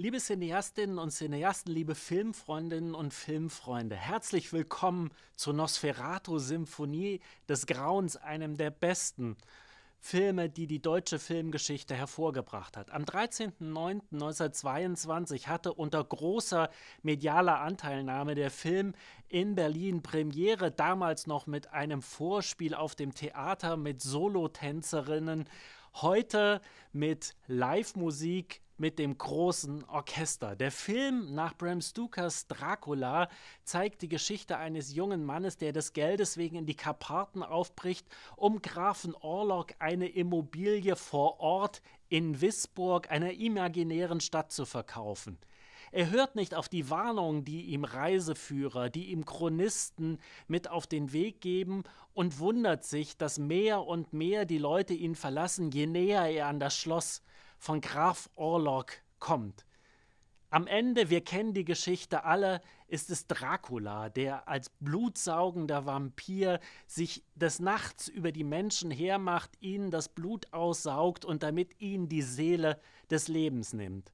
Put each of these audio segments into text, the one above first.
Liebe Cineastinnen und Cineasten, liebe Filmfreundinnen und Filmfreunde, herzlich willkommen zur Nosferatu-Symphonie des Grauens, einem der besten Filme, die die deutsche Filmgeschichte hervorgebracht hat. Am 13.09.1922 hatte unter großer medialer Anteilnahme der Film in Berlin Premiere, damals noch mit einem Vorspiel auf dem Theater mit Solotänzerinnen Heute mit Live-Musik mit dem großen Orchester. Der Film nach Bram Stokers Dracula zeigt die Geschichte eines jungen Mannes, der des Geldes wegen in die Karpaten aufbricht, um Grafen Orlok eine Immobilie vor Ort in Wisburg, einer imaginären Stadt, zu verkaufen. Er hört nicht auf die Warnungen, die ihm Reiseführer, die ihm Chronisten mit auf den Weg geben und wundert sich, dass mehr und mehr die Leute ihn verlassen, je näher er an das Schloss von Graf Orlok kommt. Am Ende, wir kennen die Geschichte alle, ist es Dracula, der als blutsaugender Vampir sich des Nachts über die Menschen hermacht, ihnen das Blut aussaugt und damit ihnen die Seele des Lebens nimmt.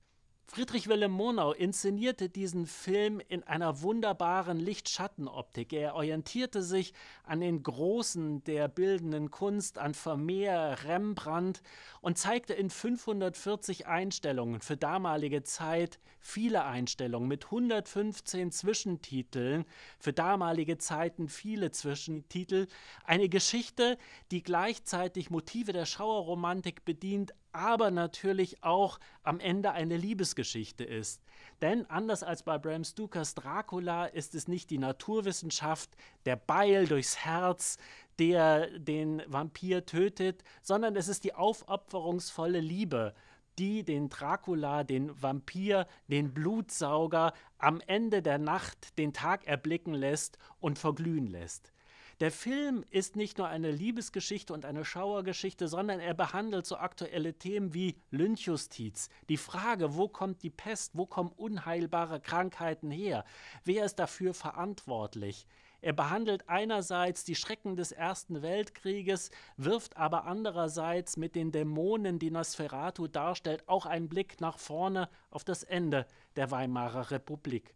Friedrich Wilhelm Murnau inszenierte diesen Film in einer wunderbaren Lichtschattenoptik. Er orientierte sich an den Großen der bildenden Kunst, an Vermeer, Rembrandt und zeigte in 540 Einstellungen für damalige Zeit viele Einstellungen mit 115 Zwischentiteln, für damalige Zeiten viele Zwischentitel, eine Geschichte, die gleichzeitig Motive der Schauerromantik bedient, aber natürlich auch am Ende eine Liebesgeschichte ist. Denn anders als bei Bram Stokers Dracula ist es nicht die Naturwissenschaft, der Beil durchs Herz, der den Vampir tötet, sondern es ist die aufopferungsvolle Liebe, die den Dracula, den Vampir, den Blutsauger am Ende der Nacht den Tag erblicken lässt und verglühen lässt. Der Film ist nicht nur eine Liebesgeschichte und eine Schauergeschichte, sondern er behandelt so aktuelle Themen wie Lynchjustiz, die Frage, wo kommt die Pest, wo kommen unheilbare Krankheiten her, wer ist dafür verantwortlich. Er behandelt einerseits die Schrecken des Ersten Weltkrieges, wirft aber andererseits mit den Dämonen, die Nosferatu darstellt, auch einen Blick nach vorne auf das Ende der Weimarer Republik.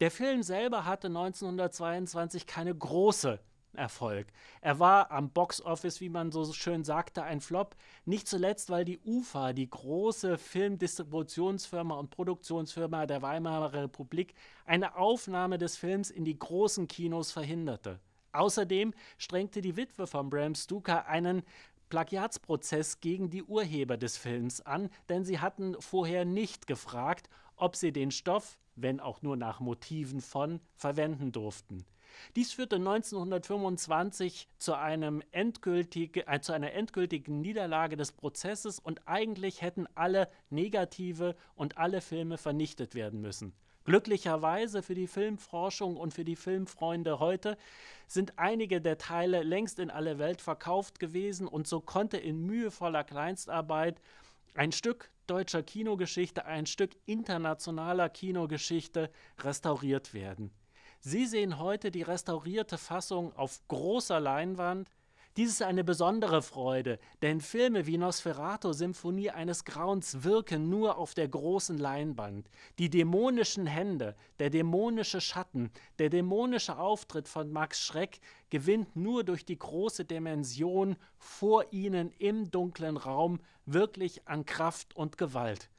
Der Film selber hatte 1922 keine große Erfolg. Er war am Boxoffice, wie man so schön sagte, ein Flop. Nicht zuletzt, weil die UFA, die große Filmdistributionsfirma und Produktionsfirma der Weimarer Republik, eine Aufnahme des Films in die großen Kinos verhinderte. Außerdem strengte die Witwe von Bram Stoker einen Plagiatsprozess gegen die Urheber des Films an, denn sie hatten vorher nicht gefragt, ob sie den Stoff, wenn auch nur nach Motiven von, verwenden durften. Dies führte 1925 zu, endgültige, äh, zu einer endgültigen Niederlage des Prozesses und eigentlich hätten alle negative und alle Filme vernichtet werden müssen. Glücklicherweise für die Filmforschung und für die Filmfreunde heute sind einige der Teile längst in alle Welt verkauft gewesen und so konnte in mühevoller Kleinstarbeit ein Stück deutscher Kinogeschichte, ein Stück internationaler Kinogeschichte restauriert werden. Sie sehen heute die restaurierte Fassung auf großer Leinwand. Dies ist eine besondere Freude, denn Filme wie Nosferatu Symphonie eines Grauens wirken nur auf der großen Leinwand. Die dämonischen Hände, der dämonische Schatten, der dämonische Auftritt von Max Schreck gewinnt nur durch die große Dimension vor ihnen im dunklen Raum wirklich an Kraft und Gewalt.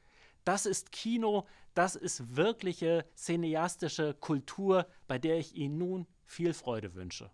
Das ist Kino, das ist wirkliche cineastische Kultur, bei der ich Ihnen nun viel Freude wünsche.